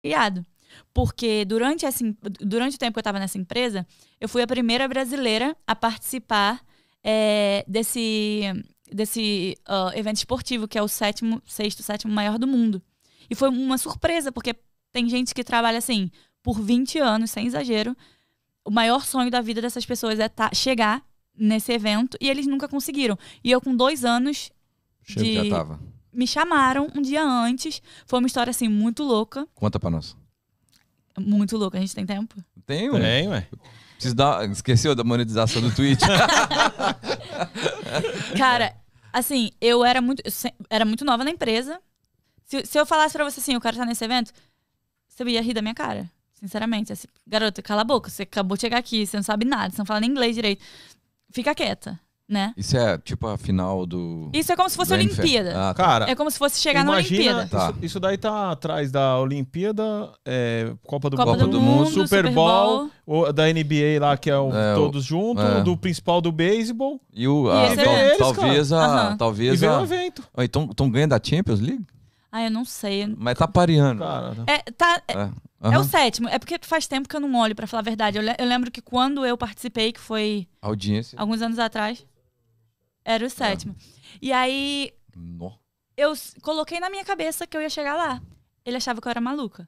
criado. Porque durante, essa, durante o tempo que eu estava nessa empresa, eu fui a primeira brasileira a participar é, desse, desse uh, evento esportivo, que é o sétimo, sexto, sétimo maior do mundo. E foi uma surpresa, porque tem gente que trabalha assim por 20 anos, sem exagero. O maior sonho da vida dessas pessoas é tá, chegar nesse evento e eles nunca conseguiram. E eu, com dois anos. Chega de... já tava me chamaram um dia antes. Foi uma história, assim, muito louca. Conta pra nós. Muito louca. A gente tem tempo? Tem, ué. Tem, ué. Preciso dar... Esqueceu da monetização do Twitch? Cara, assim, eu era muito, eu era muito nova na empresa. Se, se eu falasse pra você assim, eu quero estar nesse evento, você ia rir da minha cara. Sinceramente, assim, garota, cala a boca, você acabou de chegar aqui, você não sabe nada, você não fala nem inglês direito. Fica quieta né? Isso é tipo a final do. Isso é como se fosse a Olimpíada. Ah, tá. Cara, é como se fosse chegar imagina, na Olimpíada. Tá. Isso, isso, daí tá atrás da Olimpíada, é, Copa do, Copa do Mundo, Super, Super Bowl, Bowl, da NBA lá, que é o é, todos juntos, é. do principal do beisebol. E o. Ah, é a, tal, talvez a. Uhum. Talvez e a. evento. então estão ganhando da Champions League? Ah, eu não sei. Mas tá pareando. Cara, é, tá, Uhum. É o sétimo. É porque faz tempo que eu não olho, para falar a verdade. Eu, le eu, lembro que quando eu participei, que foi. Audiência. Alguns anos atrás. Era o sétimo. Ah. E aí. No. Eu coloquei na minha cabeça que eu ia chegar lá. Ele achava que eu era maluca.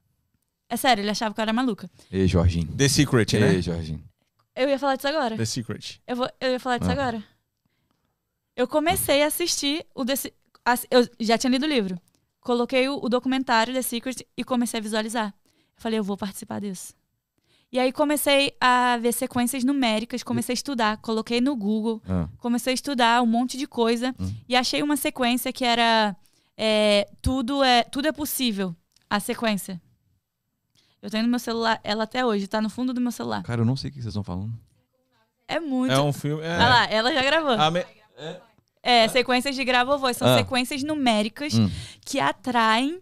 É sério, ele achava que eu era maluca. Ei, Jorginho. The Secret, né? Ei, Jorginho. Eu ia falar disso agora. The Secret. Eu, vou, eu ia falar disso ah. agora. Eu comecei a assistir o The Eu já tinha lido o livro. Coloquei o, o documentário The Secret e comecei a visualizar. Eu falei, eu vou participar disso. E aí comecei a ver sequências numéricas, comecei a estudar, coloquei no Google, ah. comecei a estudar um monte de coisa hum. e achei uma sequência que era é, tudo é tudo é possível a sequência. Eu tenho no meu celular, ela até hoje tá no fundo do meu celular. Cara, eu não sei o que vocês estão falando. É muito. É um filme. É... Olha lá, ela já gravou. me... é... é, sequências de gravovoi são ah. sequências numéricas hum. que atraem.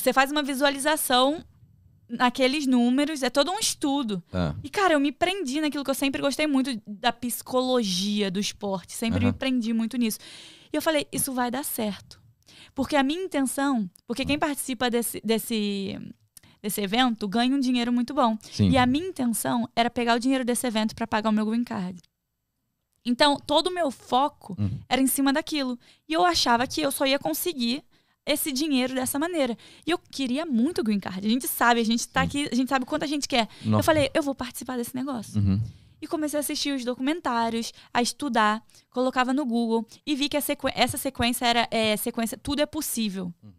Você faz uma visualização naqueles números, é todo um estudo. Ah. E, cara, eu me prendi naquilo que eu sempre gostei muito da psicologia do esporte, sempre uhum. me prendi muito nisso. E eu falei, isso vai dar certo. Porque a minha intenção, porque quem participa desse, desse, desse evento ganha um dinheiro muito bom. Sim. E a minha intenção era pegar o dinheiro desse evento para pagar o meu green card. Então, todo o meu foco uhum. era em cima daquilo. E eu achava que eu só ia conseguir esse dinheiro dessa maneira. E eu queria muito o green card. A gente sabe, a gente tá aqui, a gente sabe quanto a gente quer. Nossa. Eu falei, eu vou participar desse negócio. Uhum. E comecei a assistir os documentários, a estudar, colocava no Google e vi que sequ... essa sequência era é, sequência Tudo é Possível. Uhum.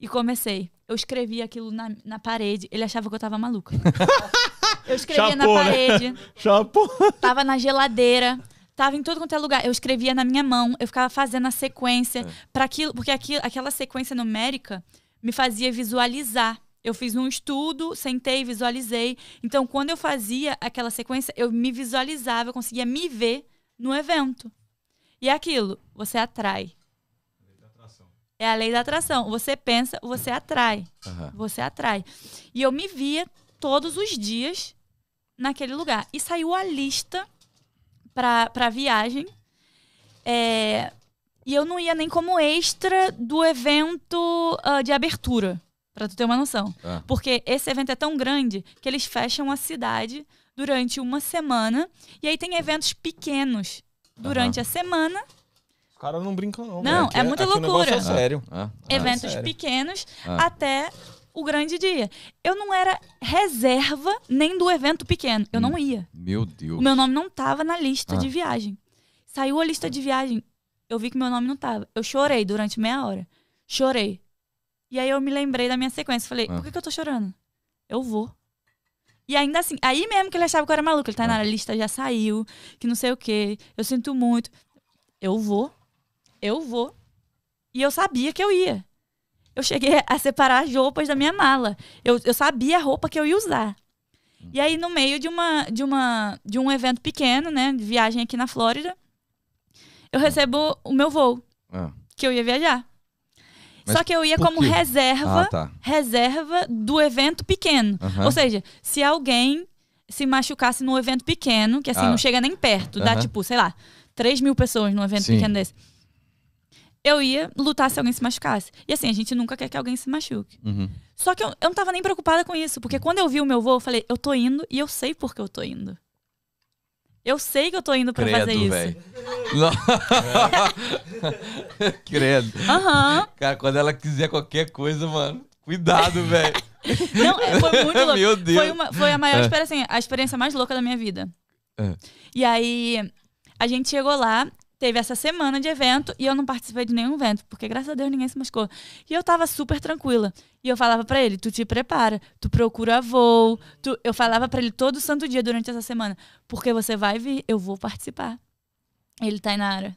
E comecei. Eu escrevi aquilo na, na parede. Ele achava que eu tava maluca. Eu escrevia Chapou, na né? parede. Né? Tava na geladeira. Tava em todo quanto é lugar. Eu escrevia na minha mão, eu ficava fazendo a sequência. É. para aquilo, porque aquilo, aquela sequência numérica me fazia visualizar. Eu fiz um estudo, sentei, visualizei. Então, quando eu fazia aquela sequência, eu me visualizava, eu conseguia me ver no evento. E é aquilo, você atrai. É a lei da atração. É você pensa, você uhum. atrai. Uhum. Você atrai. E eu me via todos os dias naquele lugar. E saiu a lista pra, pra viagem. É, e eu não ia nem como extra do evento uh, de abertura, pra tu ter uma noção. Ah. Porque esse evento é tão grande que eles fecham a cidade durante uma semana. E aí tem eventos pequenos durante uhum. a semana. O cara não brinca, não. Não, é, é muita é loucura. É sério. Ah, ah, Eventos pequenos ah. até o grande dia. Eu não era reserva nem do evento pequeno. Eu hum, não ia. Meu Deus. O meu nome não tava na lista ah. de viagem. Saiu a lista de viagem. Eu vi que meu nome não tava, Eu chorei durante meia hora. Chorei. E aí eu me lembrei da minha sequência. Falei, ah. por que, que eu tô chorando? Eu vou. E ainda assim, aí mesmo que ele achava que eu era maluco, ele tá ah. na lista, já saiu, que não sei o quê, eu sinto muito. Eu vou, eu vou. E eu sabia que eu ia eu cheguei a separar as roupas da minha mala. Eu, eu sabia a roupa que eu ia usar. E aí, no meio de uma, de uma de um evento pequeno, né? De viagem aqui na Flórida, eu ah. recebo o meu voo. Ah. Que eu ia viajar. Mas Só que eu ia como reserva, ah, tá. reserva do evento pequeno. Ou seja, se alguém se machucasse num evento pequeno, que assim ah. não chega nem perto, dá tipo, sei lá, 3 mil pessoas num evento Sim. pequeno desse eu ia lutar se alguém se machucasse. E assim, a gente nunca quer que alguém se machuque. Uhum. Só que eu, eu não tava nem preocupada com isso, porque quando eu vi o meu voo, eu falei, eu tô indo e eu sei porque eu tô indo. Eu sei que eu tô indo pra Credo, fazer isso. Credo. Uhum. Cara, quando ela quiser qualquer coisa, mano, cuidado, velho. Não, é, foi muito louco. Meu Deus. Foi, uma, foi a maior é. experiência, assim, a experiência mais louca da minha vida. É. E aí, a gente chegou lá teve essa semana de evento e eu não participei de nenhum evento, porque graças a Deus ninguém se machucou. E eu tava super tranquila. E eu falava para ele, tu te prepara, tu procura voo, tu... eu falava para ele todo santo dia durante essa semana, porque você vai vir, eu vou participar. Ele, Tainara,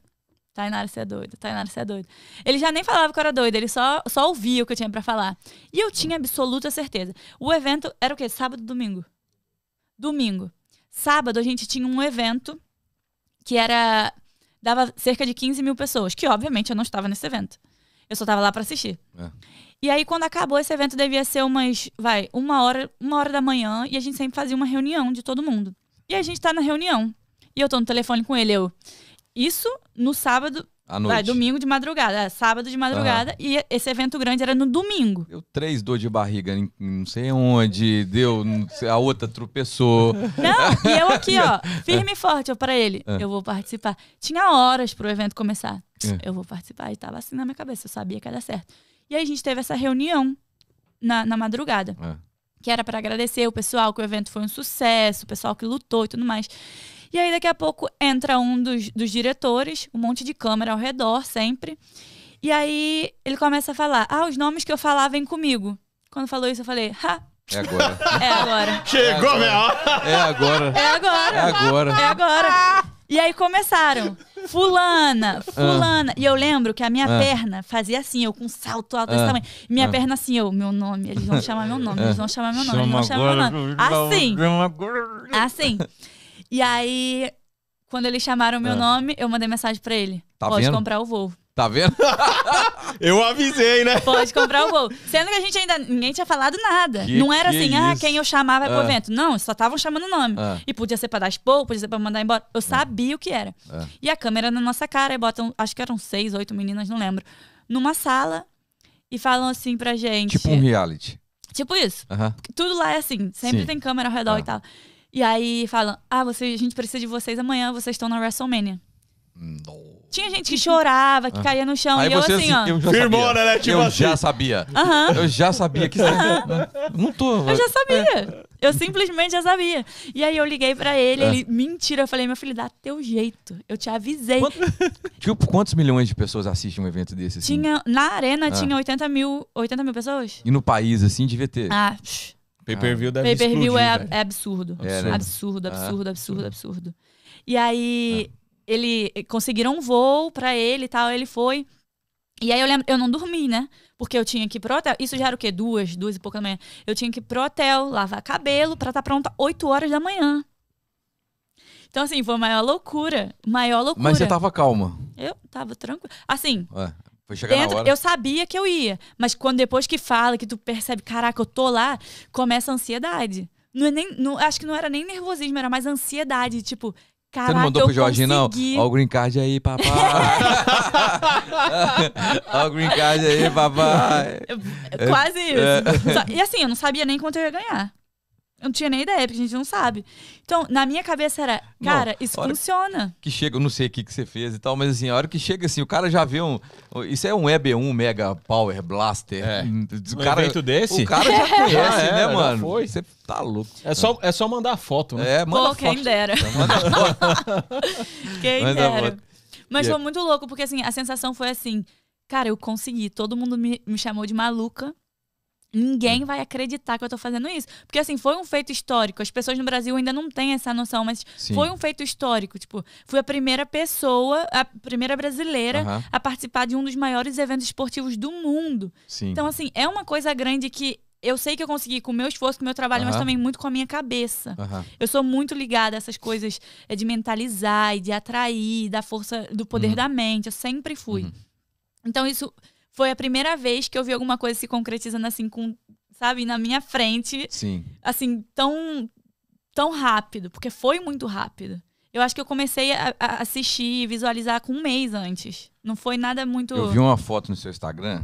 Tainara, você é doida, Tainara, você é doida. Ele já nem falava que eu era doida, ele só, só ouvia o que eu tinha para falar. E eu tinha absoluta certeza. O evento era o quê? Sábado e domingo? Domingo. Sábado a gente tinha um evento que era dava cerca de 15 mil pessoas, que obviamente eu não estava nesse evento. Eu só estava lá para assistir. É. E aí, quando acabou esse evento, devia ser umas, vai, uma hora, uma hora da manhã, e a gente sempre fazia uma reunião de todo mundo. E a gente tá na reunião. E eu tô no telefone com ele, eu. Isso no sábado, à noite. Vai, domingo de madrugada, é, sábado de madrugada. E esse evento grande era no domingo. Deu três dor de barriga, em não sei onde, deu. Sei, a outra tropeçou. Não, e eu aqui, ó, é. firme e forte, ó pra ele, é. eu vou participar. Tinha horas pro evento começar. Eu vou participar. E tava assim na minha cabeça, eu sabia que ia dar certo. E aí a gente teve essa reunião na, na madrugada. Que era para agradecer o pessoal, que o evento foi um sucesso, o pessoal que lutou e tudo mais. E aí daqui a pouco entra um dos, dos diretores, um monte de câmera ao redor sempre. E aí ele começa a falar: Ah, os nomes que eu falava vem comigo. Quando falou isso, eu falei, ha! É agora. É agora. Chegou é a minha hora. É agora. É agora. É agora. É agora. E aí começaram. Fulana, ah. fulana. Ah. E eu lembro que a minha ah. perna fazia assim, eu com um salto alto desse ah. tamanho. Minha ah. perna assim, eu, meu nome, eles vão chamar meu nome, ah. eles vão chamar meu nome, eles vão chamar meu nome. Assim. Assim. E aí, quando eles chamaram meu é. nome, eu mandei mensagem pra ele. Tá Pode vendo? comprar o voo. Tá vendo? eu avisei, né? Pode comprar o voo. Sendo que a gente ainda. Ninguém tinha falado nada. Que, não era assim, é ah, quem eu chamava é. pro ah. evento. Não, só estavam chamando o nome. É. E podia ser pra dar expor, podia ser pra mandar embora. Eu sabia o que era. E a câmera é na nossa cara, e botam, acho que eram seis, oito meninas, não lembro. Numa sala e falam assim pra gente. Tipo um reality. Tipo isso. Uh -huh. Tudo lá é assim, sempre Sim. tem câmera ao redor e tal. E aí falam: ah, você, a gente precisa de vocês amanhã, vocês estão na WrestleMania. No. Tinha gente que chorava, que ah. caía no chão. Aí e eu assim, assim, ó. Eu já sabia. Né, né? Tipo eu assim. já sabia. Uhum. Eu já sabia que. Uhum. Não tô. Eu já sabia. Eu simplesmente já sabia. E aí eu liguei pra ele, é. ele. Mentira, eu falei, meu filho, dá teu jeito. Eu te avisei. Quanto, tipo, quantos milhões de pessoas assistem um evento desse? Assim? Tinha, na arena é. tinha 80 mil, 80 mil pessoas. E no país, assim, devia ter. Ah, psh Pay-per-view deve Pay per view é, é absurdo. É, né? Absurdo, absurdo, absurdo, ah. absurdo, absurdo. E aí, ah. ele eh, conseguiram um voo pra ele e tal, ele foi. E aí eu lembro, eu não dormi, né? Porque eu tinha que ir pro hotel. Isso já era o quê? Duas, duas e pouca da manhã. Eu tinha que ir pro hotel, lavar cabelo, pra estar tá pronta 8 horas da manhã. Então, assim, foi a maior loucura. Maior loucura. Mas você tava calma. Eu tava tranquila. Assim, Ué. Foi chegar dentro, na hora. Eu sabia que eu ia, mas quando depois que fala, que tu percebe, caraca, eu tô lá, começa a ansiedade. Não é nem, não, acho que não era nem nervosismo, era mais ansiedade, tipo, Caraca, Você não mandou pro Jorginho, consegui. não? Ó o green card aí, papai. Ó o green card aí, papai. Quase isso. É. E assim, eu não sabia nem quanto eu ia ganhar. Eu não tinha nem ideia, porque a gente não sabe. Então, na minha cabeça era, cara, não, isso funciona. Que chega, eu não sei o que, que você fez e tal, mas assim, a hora que chega assim, o cara já vê um. Isso é um EB1 Mega Power Blaster. É. Hum, o um cara, evento desse? O cara já conhece, é, né, mano? Foi. Você tá louco. É só, é só mandar foto, né? É, manda Pô, foto. É, quem é dera. quem manda dera. Foto. Mas foi é muito louco, porque assim, a sensação foi assim, cara, eu consegui. Todo mundo me, me chamou de maluca ninguém é. vai acreditar que eu estou fazendo isso. Porque, assim, foi um feito histórico. As pessoas no Brasil ainda não têm essa noção, mas Sim. foi um feito histórico. Tipo, fui a primeira pessoa, a primeira brasileira uh -huh. a participar de um dos maiores eventos esportivos do mundo. Sim. Então, assim, é uma coisa grande que eu sei que eu consegui com o meu esforço, com o meu trabalho, mas também muito com a minha cabeça. Eu sou muito ligada a essas coisas é, de mentalizar e de atrair, da força do poder uhum. da mente. Eu sempre fui. Uhum. Então, isso foi a primeira vez que eu vi alguma coisa se concretizando assim, com, sabe, na minha frente. Sim. Assim, tão, tão rápido, porque foi muito rápido. Eu acho que eu comecei a, a assistir e visualizar com um mês antes. Não foi nada muito. Eu vi uma foto no seu Instagram